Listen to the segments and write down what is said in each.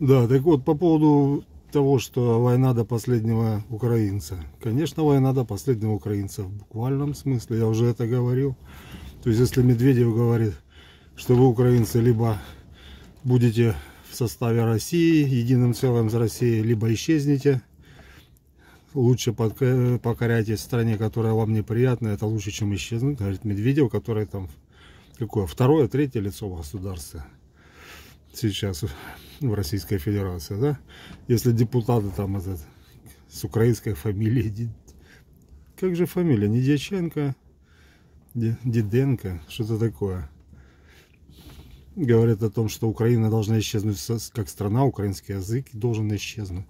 Да, так вот, по поводу того, что война до последнего украинца. Конечно, война до последнего украинца в буквальном смысле, я уже это говорил. То есть, если Медведев говорит, что вы, украинцы, либо будете в составе России, единым целым с Россией, либо исчезнете, лучше покоряйтесь стране, которая вам неприятна, это лучше, чем исчезнуть, говорит Медведев, который там, какое, второе, третье лицо в государстве сейчас в Российской Федерации, да? Если депутаты там этот, с украинской фамилией, как же фамилия, не Дьяченко, Диденко, что-то такое. Говорят о том, что Украина должна исчезнуть как страна, украинский язык должен исчезнуть.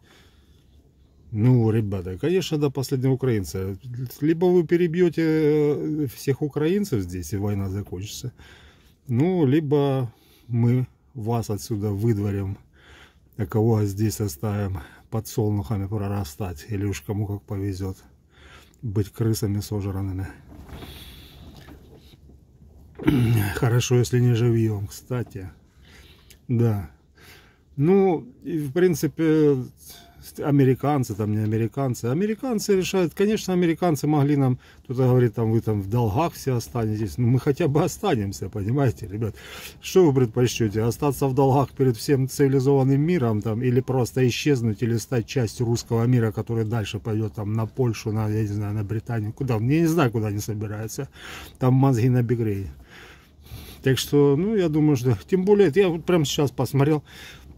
Ну, ребята, конечно, до последнего украинца. Либо вы перебьете э, всех украинцев здесь, и война закончится. Ну, либо мы вас отсюда выдворим, а кого здесь оставим под солнухами прорастать, или уж кому как повезет быть крысами сожранными. Хорошо, если не живьем, кстати. Да. Ну, и в принципе, американцы, там не американцы. Американцы решают, конечно, американцы могли нам, кто-то говорит, там вы там в долгах все останетесь. Ну, мы хотя бы останемся, понимаете, ребят. Что вы предпочтете, остаться в долгах перед всем цивилизованным миром там, или просто исчезнуть, или стать частью русского мира, который дальше пойдет там на Польшу, на, я не знаю, на Британию, куда, я не знаю, куда они собираются. Там мозги на бегрее. Так что, ну, я думаю, что... Тем более, я вот прямо сейчас посмотрел,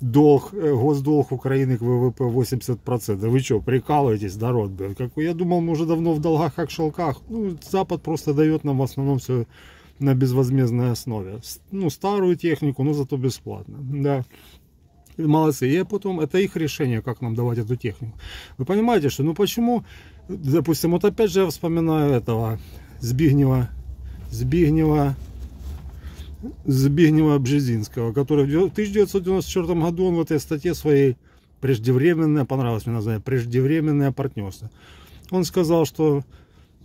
долг, э, госдолг Украины к ВВП 80%. Вы что, прикалываетесь, народ? Блин? Как, я думал, мы уже давно в долгах, как в шелках. Ну, Запад просто дает нам в основном все на безвозмездной основе. Ну, старую технику, но зато бесплатно. Да. Молодцы. И потом, это их решение, как нам давать эту технику. Вы понимаете, что, ну почему, допустим, вот опять же я вспоминаю этого Збигнева, Збигнева, Збигнева-Бжезинского, который в 1994 году он в этой статье своей преждевременное, понравилось мне название, преждевременное партнерство. Он сказал, что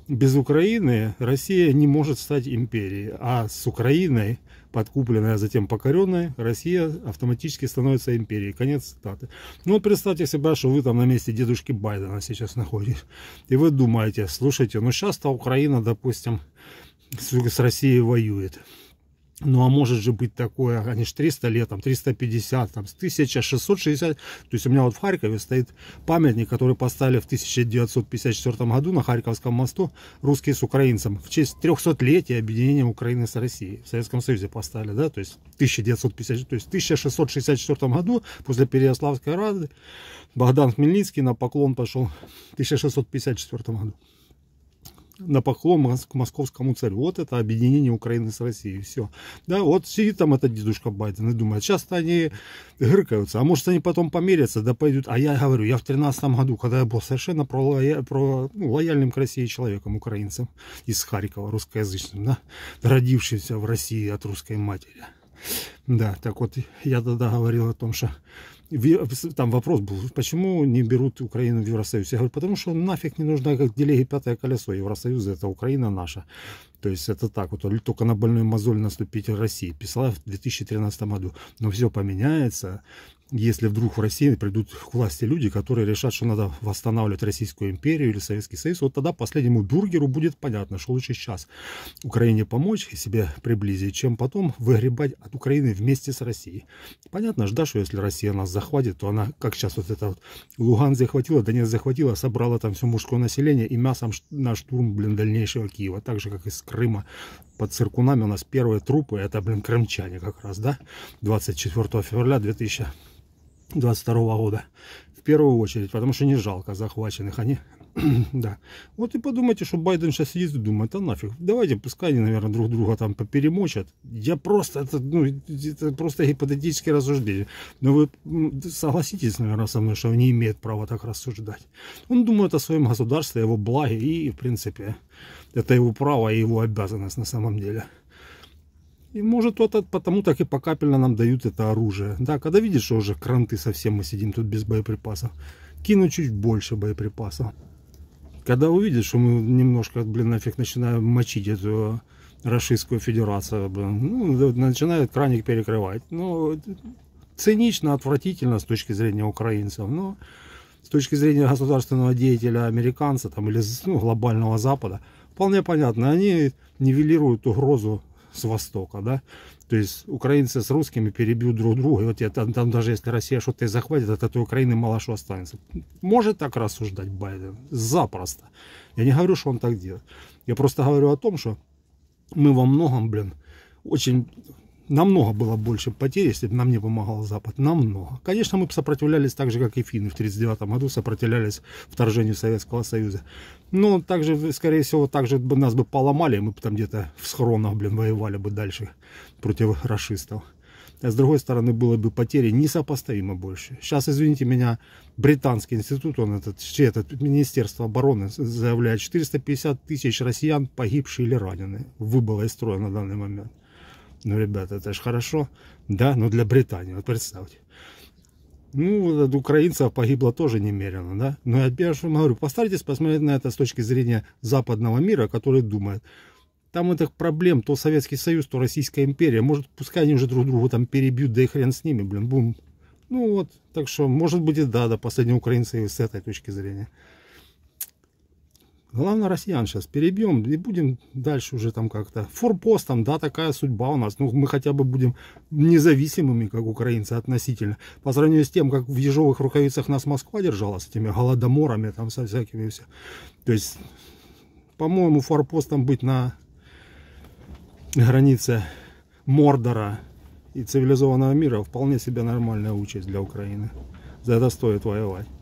без Украины Россия не может стать империей, а с Украиной, подкупленная, а затем покоренная, Россия автоматически становится империей. Конец цитаты. Ну вот представьте себе, что вы там на месте дедушки Байдена сейчас находитесь, и вы думаете, слушайте, ну сейчас-то Украина, допустим, с Россией воюет. Ну, а может же быть такое, они же 300 лет, там, 350, там, 1660. То есть у меня вот в Харькове стоит памятник, который поставили в 1954 году на Харьковском мосту русские с украинцем. В честь 300-летия объединения Украины с Россией. В Советском Союзе поставили, да, то есть 1950, то есть в 1664 году после Переяславской рады Богдан Хмельницкий на поклон пошел в 1654 году на поклон к московскому царю. Вот это объединение Украины с Россией. Все. Да, вот сидит там этот дедушка Байден и думает, сейчас они грыкаются а может они потом померятся, да пойдут. А я говорю, я в 13 году, когда я был совершенно про, про ну, лояльным к России человеком, украинцем из Харькова, русскоязычным, да, родившимся в России от русской матери. Да, так вот, я тогда говорил о том, что там вопрос был, почему не берут Украину в Евросоюз? Я говорю, потому что нафиг не нужно как делеги пятое колесо. Евросоюз это Украина наша. То есть это так вот, только на больную мозоль наступить России. Писала в 2013 году. Но все поменяется, если вдруг в России придут к власти люди, которые решат, что надо восстанавливать Российскую империю или Советский Союз, вот тогда последнему бюргеру будет понятно, что лучше сейчас Украине помочь и себе приблизить, чем потом выгребать от Украины вместе с Россией. Понятно же, да, что если Россия нас захватит, то она, как сейчас вот это вот, Луган захватила, Донец захватила, собрала там все мужское население и мясом на штурм, блин, дальнейшего Киева. Так же, как из Крыма под циркунами у нас первые трупы, это, блин, крымчане как раз, да, 24 февраля 2000 22 -го года. В первую очередь, потому что не жалко захваченных. Они, да. Вот и подумайте, что Байден сейчас сидит и думает, а нафиг, давайте, пускай они, наверное, друг друга там поперемочат. Я просто, это, ну, это просто гипотетические рассуждения. Но вы согласитесь, наверное, со мной, что он не имеет права так рассуждать. Он думает о своем государстве, его благе и, в принципе, это его право и его обязанность на самом деле. И может вот потому так и покапельно нам дают это оружие. Да, когда видишь, что уже кранты совсем мы сидим тут без боеприпасов, кину чуть больше боеприпасов. Когда увидишь, что мы немножко, блин, нафиг начинаем мочить эту а, Российскую Федерацию, блин, ну, начинает краник перекрывать. Ну, цинично, отвратительно с точки зрения украинцев, но с точки зрения государственного деятеля американца там, или ну, глобального Запада, вполне понятно, они нивелируют угрозу с востока, да. То есть украинцы с русскими перебьют друг друга. И вот я, там, там даже если Россия что-то и захватит, от этой Украины мало что останется. Может так рассуждать Байден? Запросто. Я не говорю, что он так делает. Я просто говорю о том, что мы во многом, блин, очень намного было больше потерь, если бы нам не помогал Запад. Намного. Конечно, мы бы сопротивлялись так же, как и финны в 1939 году сопротивлялись вторжению Советского Союза. Но также, скорее всего, также бы нас бы поломали, мы бы там где-то в схронах, блин, воевали бы дальше против расистов. А с другой стороны, было бы потери несопоставимо больше. Сейчас, извините меня, британский институт, он этот, этот Министерство обороны заявляет, 450 тысяч россиян погибшие или ранены. Выбыло из строя на данный момент. Ну, ребята, это же хорошо, да, но для Британии, вот представьте. Ну, от украинцев погибло тоже немерено, да. Но «Ну, я же вам говорю, постарайтесь посмотреть на это с точки зрения западного мира, который думает, там этих проблем, то Советский Союз, то Российская империя. Может, пускай они уже друг другу там перебьют, да и хрен с ними, блин, бум. Ну вот, так что, может быть и да, до последнего украинца и с этой точки зрения. Главное, россиян сейчас перебьем и будем дальше уже там как-то форпостом, да, такая судьба у нас. Ну, мы хотя бы будем независимыми, как украинцы, относительно. По сравнению с тем, как в ежовых рукавицах нас Москва держала, с этими голодоморами, там, со всякими все. То есть, по-моему, форпостом быть на границе Мордора и цивилизованного мира вполне себе нормальная участь для Украины. За это стоит воевать.